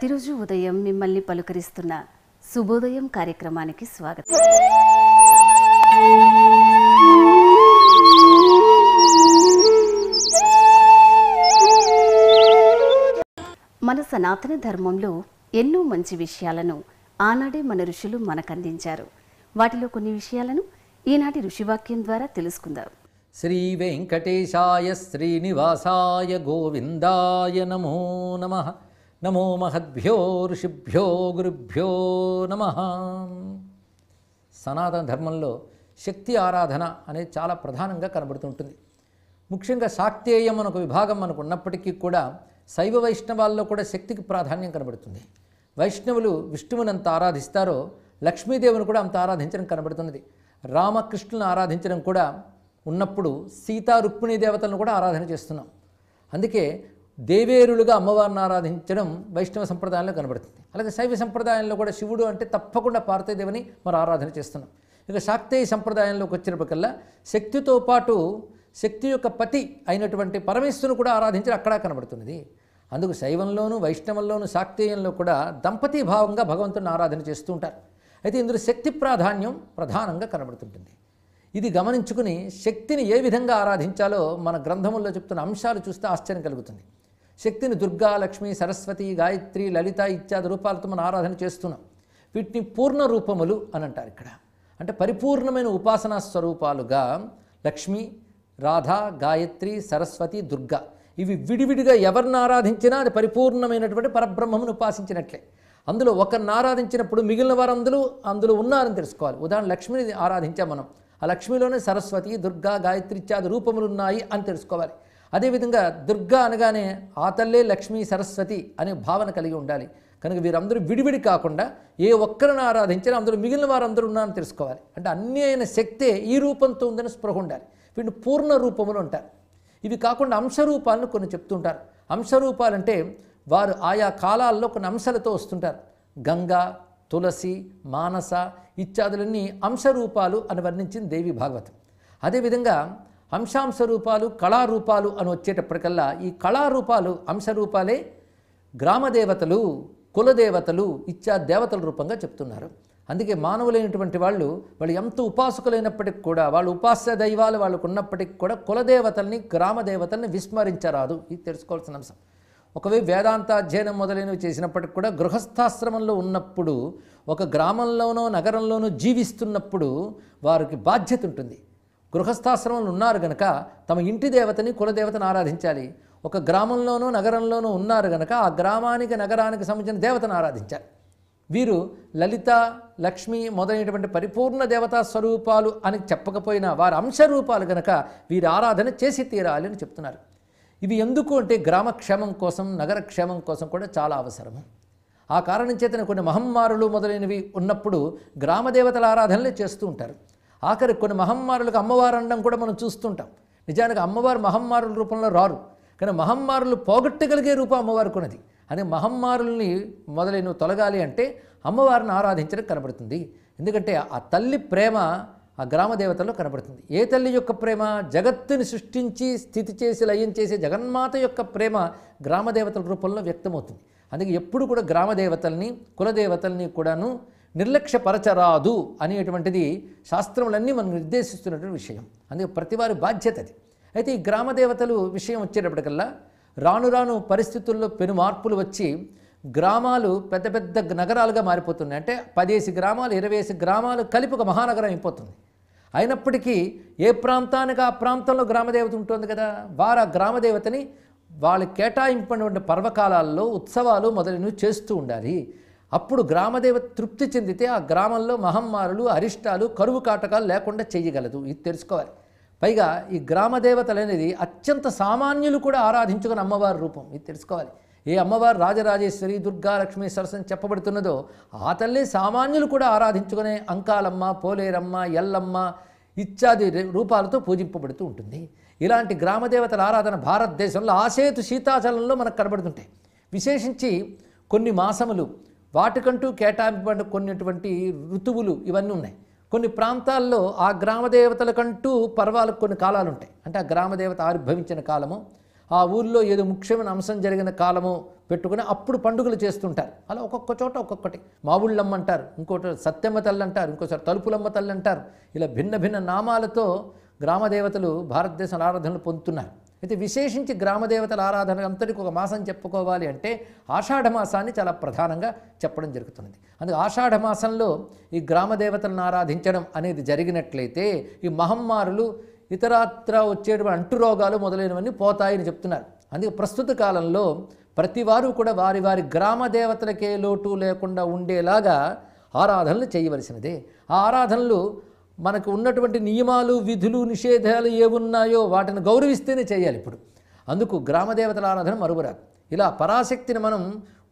ప్రతిరోజు ఉదయం మిమ్మల్ని పలుకరిస్తున్న శుభోదయం కార్యక్రమానికి స్వాగతం మన సనాతన ధర్మంలో ఎన్నో మంచి విషయాలను ఆనాడే మన ఋషులు మనకందించారు వాటిలో కొన్ని విషయాలను ఈనాటి ఋషివాక్యం ద్వారా తెలుసుకుందాం శ్రీ వెంకటేశాయ శ్రీనివాసాయ గోవిందాయ నమో నమః నమో మహద్భ్యో ఋషిభ్యో గురుభ్యో నమ సనాతన ధర్మంలో శక్తి ఆరాధన అనేది చాలా ప్రధానంగా కనబడుతుంటుంది ముఖ్యంగా శాక్తేయం ఒక విభాగం మనకు ఉన్నప్పటికీ కూడా శైవ వైష్ణవాల్లో కూడా శక్తికి ప్రాధాన్యం కనబడుతుంది వైష్ణవులు విష్ణువుని అంత ఆరాధిస్తారో లక్ష్మీదేవిని కూడా అంత ఆరాధించడం కనబడుతున్నది రామకృష్ణులను ఆరాధించడం కూడా ఉన్నప్పుడు సీతా రుక్మిణీ దేవతలను కూడా ఆరాధన చేస్తున్నాం అందుకే దేవేరులుగా అమ్మవారిని ఆరాధించడం వైష్ణవ సంప్రదాయంలో కనబడుతుంది అలాగే శైవ సంప్రదాయంలో కూడా శివుడు అంటే తప్పకుండా పార్వతీదేవిని మనం ఆరాధన చేస్తున్నాం ఇక శాక్తేయ సంప్రదాయంలోకి వచ్చినప్పటికల్లా శక్తితో పాటు శక్తి యొక్క పతి అయినటువంటి పరమేశ్వరుని కూడా ఆరాధించడం అక్కడ కనబడుతున్నది అందుకు శైవంలోను వైష్ణవంలోను శాక్తేయంలో కూడా దంపతి భావంగా భగవంతుని ఆరాధన చేస్తూ ఉంటారు అయితే ఇందులో శక్తి ప్రాధాన్యం ప్రధానంగా కనబడుతుంటుంది ఇది గమనించుకుని శక్తిని ఏ విధంగా ఆరాధించాలో మన గ్రంథముల్లో చెప్తున్న అంశాలు చూస్తే ఆశ్చర్యం కలుగుతుంది శక్తిని దుర్గా లక్ష్మి సరస్వతి గాయత్రి లలిత ఇత్యాది రూపాలతో మనం ఆరాధన చేస్తున్నాం వీటిని పూర్ణ రూపములు అని అంటారు ఇక్కడ అంటే పరిపూర్ణమైన ఉపాసనా స్వరూపాలుగా లక్ష్మి రాధ గాయత్రి సరస్వతి దుర్గా ఇవి విడివిడిగా ఎవరిని ఆరాధించినా అది పరిపూర్ణమైనటువంటి పరబ్రహ్మమును ఉపాసించినట్లే అందులో ఒకరిని ఆరాధించినప్పుడు మిగిలిన వారందరూ అందులో ఉన్నారని తెలుసుకోవాలి ఉదాహరణ లక్ష్మిని ఆరాధించాం మనం ఆ లక్ష్మిలోనే సరస్వతి దుర్గా గాయత్రి ఇత్యాది ఉన్నాయి అని తెలుసుకోవాలి అదేవిధంగా దుర్గా అనగానే ఆ తల్లే లక్ష్మీ సరస్వతి అనే భావన కలిగి ఉండాలి కనుక వీరందరూ విడివిడి కాకుండా ఏ ఒక్కరిని ఆరాధించినా అందరూ మిగిలిన వారందరూ ఉన్నారని తెలుసుకోవాలి అంటే అన్ని అయిన శక్తే ఈ రూపంతో ఉందని స్పృహ ఉండాలి వీటిని పూర్ణ రూపములు ఉంటారు ఇవి కాకుండా అంశరూపాలను కొన్ని చెప్తుంటారు అంశరూపాలంటే వారు ఆయా కాలాల్లో కొన్ని అంశాలతో వస్తుంటారు గంగా తులసి మానస ఇత్యాదులన్నీ అంశరూపాలు అని వర్ణించింది దేవి భాగవతం అదేవిధంగా అంశాంశ రూపాలు కళారూపాలు అని వచ్చేటప్పటికల్లా ఈ కళారూపాలు అంశరూపాలే గ్రామదేవతలు కులదేవతలు ఇచ్చా దేవతల రూపంగా చెప్తున్నారు అందుకే మానవులైనటువంటి వాళ్ళు వాళ్ళు ఎంత ఉపాసకులైనప్పటికీ కూడా వాళ్ళు ఉపాస దైవాలు వాళ్ళకు ఉన్నప్పటికీ కూడా కులదేవతల్ని గ్రామదేవతల్ని విస్మరించరాదు ఇది తెలుసుకోవాల్సిన అంశం ఒకవే వేదాంత అధ్యయనం మొదలైనవి చేసినప్పటికి కూడా గృహస్థాశ్రమంలో ఉన్నప్పుడు ఒక గ్రామంలోనో నగరంలోనో జీవిస్తున్నప్పుడు వారికి బాధ్యత ఉంటుంది గృహస్థాశ్రమంలో ఉన్నారు గనక తమ ఇంటి దేవతని కులదేవతను ఆరాధించాలి ఒక గ్రామంలోనూ నగరంలోనూ ఉన్నారు గనక ఆ గ్రామానికి నగరానికి సంబంధించిన దేవతను ఆరాధించాలి వీరు లలిత లక్ష్మి మొదలైనటువంటి పరిపూర్ణ దేవతా స్వరూపాలు అని చెప్పకపోయినా వారి అంశరూపాలు గనక వీరి ఆరాధన చేసి తీరాలి అని చెప్తున్నారు ఇవి ఎందుకు అంటే గ్రామక్షేమం కోసం నగరక్షేమం కోసం కూడా చాలా అవసరము ఆ కారణం చేతన కొన్ని మహమ్మారులు మొదలైనవి ఉన్నప్పుడు గ్రామదేవతల ఆరాధనలే చేస్తూ ఉంటారు ఆఖరి కొన్ని మహమ్మారులకు అమ్మవారు అనడం కూడా మనం చూస్తుంటాం నిజానికి అమ్మవారు మహమ్మారుల రూపంలో రారు కానీ మహమ్మారులు పోగొట్టగలిగే రూపం అమ్మవారు కొన్నది అని మహమ్మారుల్ని నువ్వు తొలగాలి అంటే అమ్మవారిని ఆరాధించడం కనబడుతుంది ఎందుకంటే ఆ తల్లి ప్రేమ ఆ గ్రామ దేవతల్లో కనబడుతుంది ఏ తల్లి యొక్క ప్రేమ జగత్తుని సృష్టించి స్థితి చేసి లయం చేసే జగన్మాత యొక్క ప్రేమ గ్రామ దేవతల రూపంలో వ్యక్తమవుతుంది అందుకే ఎప్పుడు కూడా గ్రామ దేవతల్ని కులదేవతల్ని కూడాను నిర్లక్ష్యపరచరాదు అనేటువంటిది శాస్త్రములన్నీ మనం నిర్దేశిస్తున్నటువంటి విషయం అందుకే ప్రతివారి బాధ్యత అది అయితే ఈ గ్రామదేవతలు విషయం వచ్చేటప్పటికల్లా రాను రాను పరిస్థితుల్లో పెను మార్పులు వచ్చి గ్రామాలు పెద్ద పెద్ద నగరాలుగా మారిపోతున్నాయి అంటే పదేసి గ్రామాలు ఇరవై గ్రామాలు కలిపి ఒక మహానగరం అయిపోతుంది అయినప్పటికీ ఏ ప్రాంతానికి ఆ ప్రాంతంలో గ్రామదేవత ఉంటుంది కదా వారు ఆ గ్రామదేవతని వాళ్ళు కేటాయింపబడిన పర్వకాలాల్లో ఉత్సవాలు మొదలైనవి చేస్తూ ఉండాలి అప్పుడు గ్రామదేవత తృప్తి చెందితే ఆ గ్రామంలో మహమ్మారులు అరిష్టాలు కరువు కాటకాలు లేకుండా చేయగలదు ఇది తెలుసుకోవాలి పైగా ఈ గ్రామదేవతలు అనేది అత్యంత సామాన్యులు కూడా ఆరాధించుకున్న అమ్మవారి రూపం ఇది తెలుసుకోవాలి ఏ అమ్మవారు రాజరాజేశ్వరి దుర్గా లక్ష్మీ సరసని చెప్పబడుతున్నదో ఆ తల్లి సామాన్యులు కూడా ఆరాధించుకునే అంకాలమ్మ పోలేరమ్మ ఎల్లమ్మ ఇత్యాది రూపాలతో పూజింపబడుతూ ఉంటుంది ఇలాంటి గ్రామదేవతల ఆరాధన భారతదేశంలో ఆసేతు శీతాచలంలో మనకు కనబడుతుంటాయి విశేషించి కొన్ని మాసములు వాటికంటూ కేటాయింపబడిన కొన్నిటువంటి ఋతువులు ఇవన్నీ ఉన్నాయి కొన్ని ప్రాంతాల్లో ఆ గ్రామ దేవతలకంటూ పర్వాలకు కొన్ని కాలాలు ఉంటాయి అంటే ఆ గ్రామ దేవత ఆవిర్భవించిన కాలము ఆ ఊర్లో ఏదో ముఖ్యమైన అంశం జరిగిన కాలము పెట్టుకుని అప్పుడు పండుగలు చేస్తుంటారు అలా ఒక్కొక్క చోట ఒక్కొక్కటి మావుళ్ళమ్మ అంటారు ఇంకోటి సత్యమ్మ తల్లి అంటారు ఇంకోసారి తలుపులమ్మ తల్లి అంటారు ఇలా భిన్న భిన్న నామాలతో గ్రామ దేవతలు భారతదేశంలో ఆరాధనలు పొందుతున్నారు అయితే విశేషించి గ్రామదేవతల ఆరాధన అంతటికి ఒక మాసం చెప్పుకోవాలి అంటే మాసాన్ని చాలా ప్రధానంగా చెప్పడం జరుగుతున్నది అందుకే మాసంలో ఈ గ్రామదేవతలను ఆరాధించడం అనేది జరిగినట్లయితే ఈ మహమ్మారులు ఇతరాత్ర వచ్చేటువంటి అంటురోగాలు మొదలైనవన్నీ పోతాయని చెప్తున్నారు అందుకే ప్రస్తుత కాలంలో ప్రతి వారు కూడా వారి వారి గ్రామ దేవతలకే లోటు లేకుండా ఉండేలాగా ఆరాధనలు చేయవలసినదే ఆ ఆరాధనలు మనకు ఉన్నటువంటి నియమాలు విధులు నిషేధాలు ఉన్నాయో వాటిని గౌరవిస్తేనే చేయాలి ఇప్పుడు అందుకు గ్రామదేవతల ఆరాధన మరుగురాదు ఇలా పరాశక్తిని మనం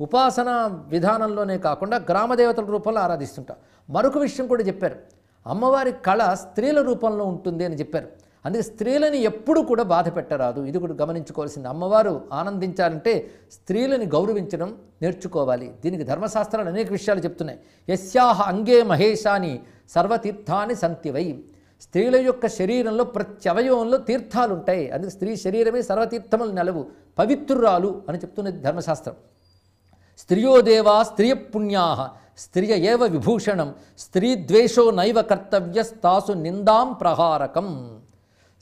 ఉపాసనా విధానంలోనే కాకుండా గ్రామదేవతల రూపంలో ఆరాధిస్తుంటాం మరొక విషయం కూడా చెప్పారు అమ్మవారి కళ స్త్రీల రూపంలో ఉంటుంది అని చెప్పారు అందుకే స్త్రీలని ఎప్పుడు కూడా బాధ పెట్టరాదు ఇది కూడా గమనించుకోవాల్సింది అమ్మవారు ఆనందించాలంటే స్త్రీలని గౌరవించడం నేర్చుకోవాలి దీనికి ధర్మశాస్త్రాలు అనేక విషయాలు చెప్తున్నాయి యశ్యా అంగే మహేశాని సర్వతీర్థాన్ని సంతివై స్త్రీల యొక్క శరీరంలో ప్రతి అవయవంలో తీర్థాలుంటాయి అందుకే స్త్రీ శరీరమే సర్వతీర్థములు నెలవు పవిత్రురాలు అని చెప్తున్నది ధర్మశాస్త్రం దేవా స్త్రియ పుణ్యా స్త్రియ ఏవ విభూషణం స్త్రీ ద్వేషో నైవ కర్తవ్యస్తాసు నిందాం ప్రహారకం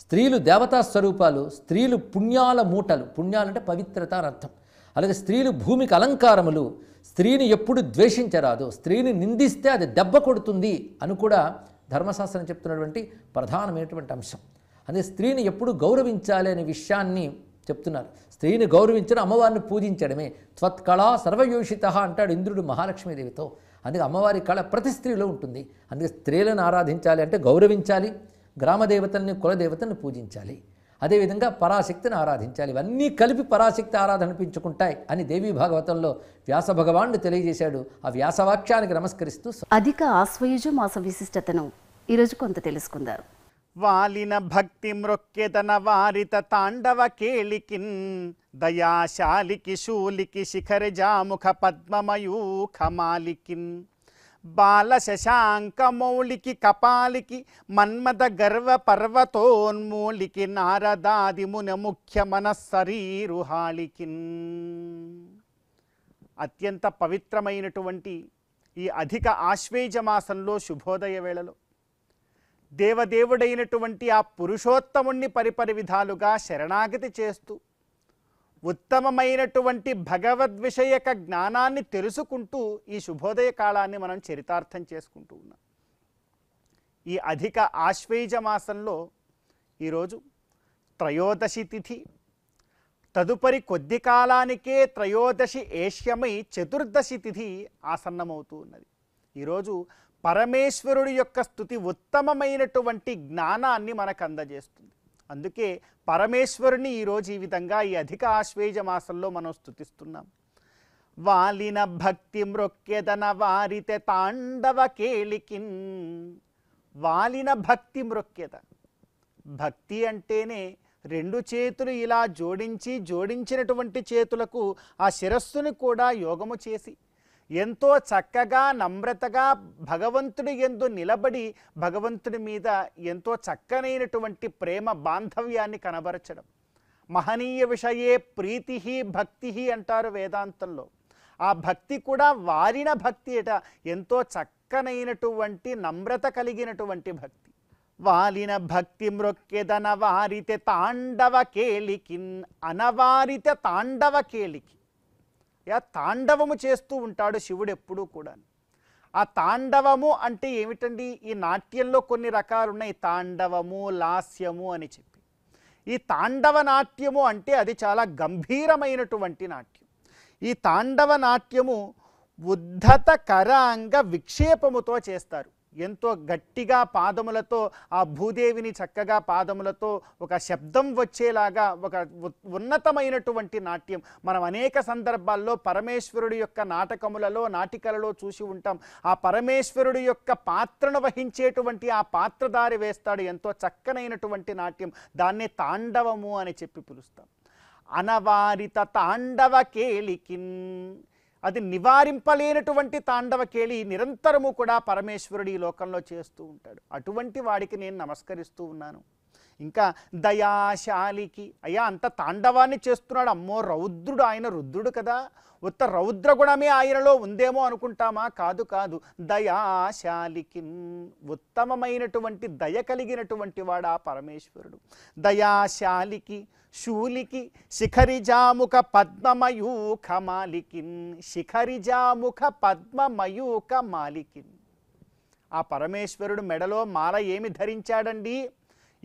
స్త్రీలు దేవతా స్వరూపాలు స్త్రీలు పుణ్యాల మూటలు పుణ్యాలంటే పవిత్రత అని అర్థం అలాగే స్త్రీలు భూమికి అలంకారములు స్త్రీని ఎప్పుడు ద్వేషించరాదు స్త్రీని నిందిస్తే అది దెబ్బ కొడుతుంది అని కూడా ధర్మశాస్త్రం చెప్తున్నటువంటి ప్రధానమైనటువంటి అంశం అదే స్త్రీని ఎప్పుడు గౌరవించాలి అనే విషయాన్ని చెప్తున్నారు స్త్రీని గౌరవించడం అమ్మవారిని పూజించడమే త్వత్కళా సర్వయోషిత అంటాడు ఇంద్రుడు మహాలక్ష్మీదేవితో అందుకే అమ్మవారి కళ ప్రతి స్త్రీలో ఉంటుంది అందుకే స్త్రీలను ఆరాధించాలి అంటే గౌరవించాలి గ్రామదేవతల్ని కులదేవతల్ని పూజించాలి అదేవిధంగా పరాశక్తిని ఆరాధించాలి ఇవన్నీ కలిపి పరాశక్తి ఆరాధన పెంచుకుంటాయి అని దేవీ భాగవతంలో వ్యాస భగవానుడు తెలియజేశాడు ఆ వ్యాసవాక్యానికి నమస్కరిస్తూ అధిక ఆశ్వయుజ మాస విశిష్టతను ఈరోజు కొంత తెలుసుకుందారు వాలిన భక్తి మృక్కెదన వారిత తాండవ కేళికిన్ దయాశాలికి శూలికి శిఖర జాముఖ పద్మమయూఖమాలికిన్ బాల మౌలికి కపాలికి మన్మద గర్వ పర్వతోన్మూలికి నారదాదిమున ముఖ్య మనస్సరీరుహాళికిన్ అత్యంత పవిత్రమైనటువంటి ఈ అధిక ఆశ్వేజ మాసంలో శుభోదయ వేళలో దేవదేవుడైనటువంటి ఆ పురుషోత్తముణ్ణి పరిపరి విధాలుగా శరణాగతి చేస్తూ ఉత్తమమైనటువంటి భగవద్విషయక జ్ఞానాన్ని తెలుసుకుంటూ ఈ శుభోదయ కాలాన్ని మనం చరితార్థం చేసుకుంటూ ఉన్నాం ఈ అధిక ఆశ్వేజ మాసంలో ఈరోజు త్రయోదశి తిథి తదుపరి కొద్ది కాలానికే త్రయోదశి ఏష్యమై చతుర్దశి తిథి ఆసన్నమవుతూ ఉన్నది ఈరోజు పరమేశ్వరుడి యొక్క స్థుతి ఉత్తమమైనటువంటి జ్ఞానాన్ని మనకు అందజేస్తుంది అందుకే పరమేశ్వరుని ఈరోజు ఈ విధంగా ఈ అధిక ఆశ్వేజ మాసంలో మనం స్థుతిస్తున్నాం వాలిన భక్తి మృక్కెదన వారితే తాండవ కేళికిన్ వాలిన భక్తి మృక్కెద భక్తి అంటేనే రెండు చేతులు ఇలా జోడించి జోడించినటువంటి చేతులకు ఆ శిరస్సును కూడా యోగము చేసి ఎంతో చక్కగా నమ్రతగా భగవంతుడి ఎందు నిలబడి భగవంతుడి మీద ఎంతో చక్కనైనటువంటి ప్రేమ బాంధవ్యాన్ని కనబరచడం మహనీయ విషయే ప్రీతి భక్తి అంటారు వేదాంతంలో ఆ భక్తి కూడా వారిన భక్తి ఎట ఎంతో చక్కనైనటువంటి నమ్రత కలిగినటువంటి భక్తి వాలిన భక్తి మృక్కెదన వారితే తాండవ కేలికిన్ అనవారిత తాండవ కేలికి యా తాండవము చేస్తూ ఉంటాడు శివుడు ఎప్పుడూ కూడా ఆ తాండవము అంటే ఏమిటండి ఈ నాట్యంలో కొన్ని రకాలు ఉన్నాయి తాండవము లాస్యము అని చెప్పి ఈ తాండవ నాట్యము అంటే అది చాలా గంభీరమైనటువంటి నాట్యం ఈ తాండవ నాట్యము ఉద్ధత కరాంగ విక్షేపముతో చేస్తారు ఎంతో గట్టిగా పాదములతో ఆ భూదేవిని చక్కగా పాదములతో ఒక శబ్దం వచ్చేలాగా ఒక ఉన్నతమైనటువంటి నాట్యం మనం అనేక సందర్భాల్లో పరమేశ్వరుడి యొక్క నాటకములలో నాటికలలో చూసి ఉంటాం ఆ పరమేశ్వరుడు యొక్క పాత్రను వహించేటువంటి ఆ పాత్రధారి వేస్తాడు ఎంతో చక్కనైనటువంటి నాట్యం దాన్నే తాండవము అని చెప్పి పిలుస్తాం అనవారిత తాండవ కేలికిన్ అది నివారింపలేనటువంటి తాండవకేళి నిరంతరము కూడా పరమేశ్వరుడు ఈ లోకంలో చేస్తూ ఉంటాడు అటువంటి వాడికి నేను నమస్కరిస్తూ ఉన్నాను ఇంకా దయాశాలికి అయ్యా అంత తాండవాన్ని చేస్తున్నాడు అమ్మో రౌద్రుడు ఆయన రుద్రుడు కదా ఉత్త రౌద్ర గుణమే ఆయనలో ఉందేమో అనుకుంటామా కాదు కాదు దయాశాలికి ఉత్తమమైనటువంటి దయ కలిగినటువంటి వాడు ఆ పరమేశ్వరుడు దయాశాలికి శూలికి శిఖరిజాముఖ పద్మమయూఖ మాలికిన్ శిఖరిజాముఖ పద్మమయూఖ మాలికిన్ ఆ పరమేశ్వరుడు మెడలో మాల ఏమి ధరించాడండి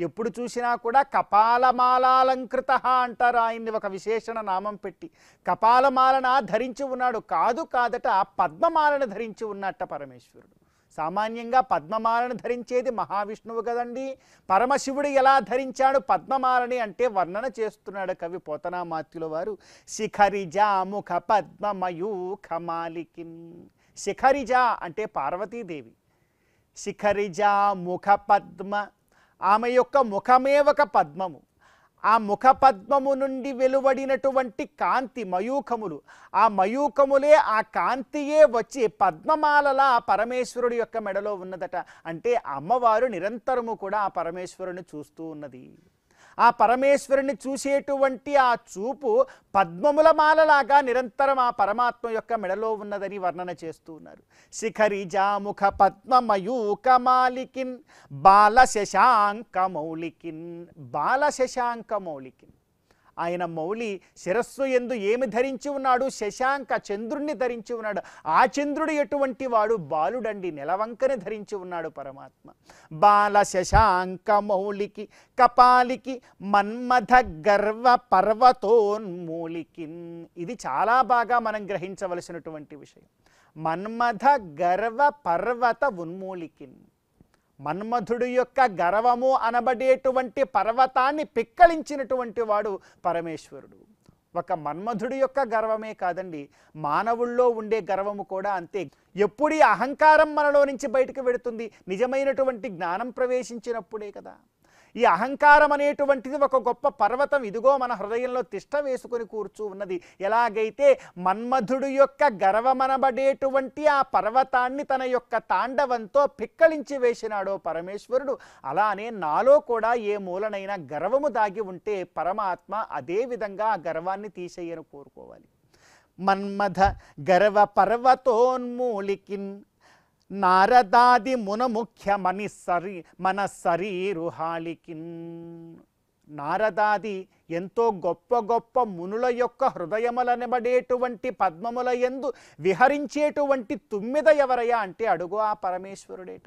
ఎప్పుడు చూసినా కూడా కపాలమాలాలంకృత అంటారు ఆయన్ని ఒక విశేషణ నామం పెట్టి కపాలమాలన ధరించి ఉన్నాడు కాదు కాదట పద్మమాలను ధరించి ఉన్నట్ట పరమేశ్వరుడు సామాన్యంగా పద్మమాలను ధరించేది మహావిష్ణువు కదండి పరమశివుడు ఎలా ధరించాడు పద్మమాలని అంటే వర్ణన చేస్తున్నాడు కవి పోతనామాత్యుల వారు శిఖరిజాముఖ పద్మమయూఖమాలికిన్ శిఖరిజ అంటే పార్వతీదేవి ముఖ పద్మ ఆమె యొక్క ముఖమే ఒక పద్మము ఆ ముఖ పద్మము నుండి వెలువడినటువంటి కాంతి మయూకములు ఆ మయూకములే ఆ కాంతియే వచ్చి పద్మమాలలా పరమేశ్వరుడు పరమేశ్వరుడి యొక్క మెడలో ఉన్నదట అంటే అమ్మవారు నిరంతరము కూడా ఆ పరమేశ్వరుని చూస్తూ ఉన్నది ఆ పరమేశ్వరుని చూసేటువంటి ఆ చూపు పద్మముల మాలలాగా నిరంతరం ఆ పరమాత్మ యొక్క మెడలో ఉన్నదని వర్ణన చేస్తూ ఉన్నారు శిఖరి జాముఖ పద్మమయూక మాలికిన్ బాల శశాంక మౌలికిన్ బాల శశాంక మౌలికిన్ ఆయన మౌలి శిరస్సు ఎందు ఏమి ధరించి ఉన్నాడు శశాంక చంద్రుణ్ణి ధరించి ఉన్నాడు ఆ చంద్రుడు ఎటువంటి వాడు బాలుడండి నెలవంకని ధరించి ఉన్నాడు పరమాత్మ బాల శశాంక మౌలికి కపాలికి మన్మథ గర్వ పర్వతోన్మూలికి ఇది చాలా బాగా మనం గ్రహించవలసినటువంటి విషయం మన్మథ గర్వ పర్వత ఉన్మూలికిన్ మన్మధుడు యొక్క గర్వము అనబడేటువంటి పర్వతాన్ని పిక్కలించినటువంటి వాడు పరమేశ్వరుడు ఒక మన్మధుడి యొక్క గర్వమే కాదండి మానవుల్లో ఉండే గర్వము కూడా అంతే ఎప్పుడీ అహంకారం మనలో నుంచి బయటకు పెడుతుంది నిజమైనటువంటి జ్ఞానం ప్రవేశించినప్పుడే కదా ఈ అహంకారం అనేటువంటిది ఒక గొప్ప పర్వతం ఇదిగో మన హృదయంలో తిష్ట వేసుకుని కూర్చు ఉన్నది ఎలాగైతే మన్మధుడు యొక్క గర్వమనబడేటువంటి ఆ పర్వతాన్ని తన యొక్క తాండవంతో పిక్కలించి వేసినాడో పరమేశ్వరుడు అలానే నాలో కూడా ఏ మూలనైనా గర్వము దాగి ఉంటే పరమాత్మ అదే విధంగా ఆ గర్వాన్ని తీసేయను కోరుకోవాలి మన్మథ గర్వ పర్వతోన్మూలికిన్ నారదాది మున ముఖ్య మని సరి మన శరీరుహాళికిన్ నారదాది ఎంతో గొప్ప గొప్ప మునుల యొక్క హృదయములనబడేటువంటి పద్మముల ఎందు విహరించేటువంటి తుమ్మిద ఎవరయ్యా అంటే అడుగు ఆ పరమేశ్వరుడేట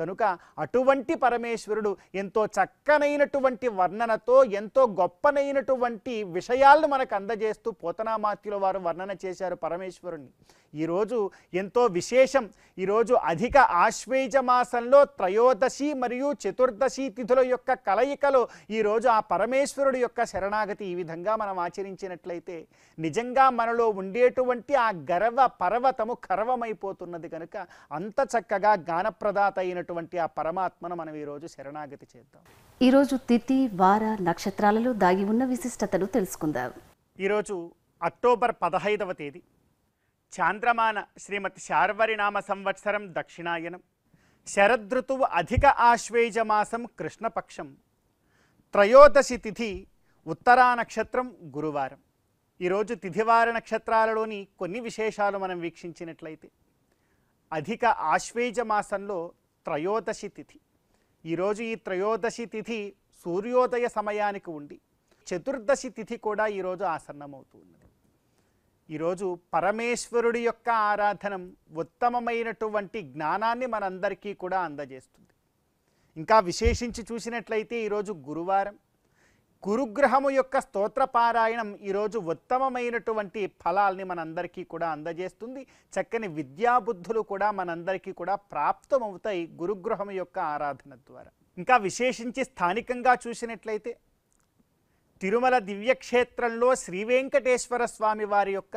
కనుక అటువంటి పరమేశ్వరుడు ఎంతో చక్కనైనటువంటి వర్ణనతో ఎంతో గొప్పనైనటువంటి విషయాలను మనకు అందజేస్తూ పోతనామాత్యుల వారు వర్ణన చేశారు పరమేశ్వరుణ్ణి ఈరోజు ఎంతో విశేషం ఈరోజు అధిక ఆశ్వేజ మాసంలో త్రయోదశి మరియు చతుర్దశి తిథుల యొక్క కలయికలో ఈరోజు ఆ పరమేశ్వరుడు యొక్క శరణాగతి ఈ విధంగా మనం ఆచరించినట్లయితే నిజంగా మనలో ఉండేటువంటి ఆ గర్వ పర్వతము కరవమైపోతున్నది కనుక అంత చక్కగా గానప్రదాత అయిన ఉన్నటువంటి ఆ పరమాత్మను మనం ఈరోజు శరణాగతి చేద్దాం ఈరోజు తిథి వార నక్షత్రాలలో దాగి ఉన్న విశిష్టతను తెలుసుకుందాం ఈరోజు అక్టోబర్ పదహైదవ తేదీ చాంద్రమాన శ్రీమతి శార్వరినామ సంవత్సరం దక్షిణాయనం శరదృతువు అధిక ఆశ్వేజమాసం కృష్ణపక్షం త్రయోదశి తిథి ఉత్తరా నక్షత్రం గురువారం ఈరోజు తిథివార నక్షత్రాలలోని కొన్ని విశేషాలు మనం వీక్షించినట్లయితే అధిక ఆశ్వేజ మాసంలో త్రయోదశి తిథి ఈరోజు ఈ త్రయోదశి తిథి సూర్యోదయ సమయానికి ఉండి చతుర్దశి తిథి కూడా ఈరోజు ఆసన్నమవుతూ ఉన్నది ఈరోజు పరమేశ్వరుడి యొక్క ఆరాధనం ఉత్తమమైనటువంటి జ్ఞానాన్ని మనందరికీ కూడా అందజేస్తుంది ఇంకా విశేషించి చూసినట్లయితే ఈరోజు గురువారం గురుగ్రహము యొక్క పారాయణం ఈరోజు ఉత్తమమైనటువంటి ఫలాల్ని మనందరికీ కూడా అందజేస్తుంది చక్కని విద్యాబుద్ధులు కూడా మనందరికీ కూడా ప్రాప్తమవుతాయి గురుగ్రహం యొక్క ఆరాధన ద్వారా ఇంకా విశేషించి స్థానికంగా చూసినట్లయితే తిరుమల దివ్యక్షేత్రంలో శ్రీవెంకటేశ్వర స్వామి వారి యొక్క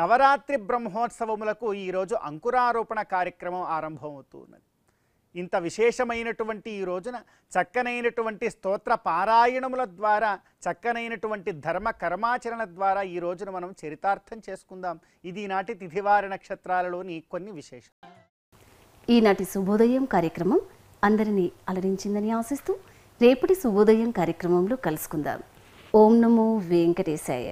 నవరాత్రి బ్రహ్మోత్సవములకు ఈరోజు అంకురారోపణ కార్యక్రమం ఆరంభమవుతూ ఉన్నది ఇంత విశేషమైనటువంటి ఈ రోజున చక్కనైనటువంటి స్తోత్ర పారాయణముల ద్వారా చక్కనైనటువంటి ధర్మ కర్మాచరణ ద్వారా ఈ రోజున మనం చరితార్థం చేసుకుందాం ఇది నాటి తిథివార నక్షత్రాలలోని కొన్ని విశేషం ఈనాటి శుభోదయం కార్యక్రమం అందరినీ అలరించిందని ఆశిస్తూ రేపటి శుభోదయం కార్యక్రమంలో కలుసుకుందాం ఓం నమో వెంకటేశాయ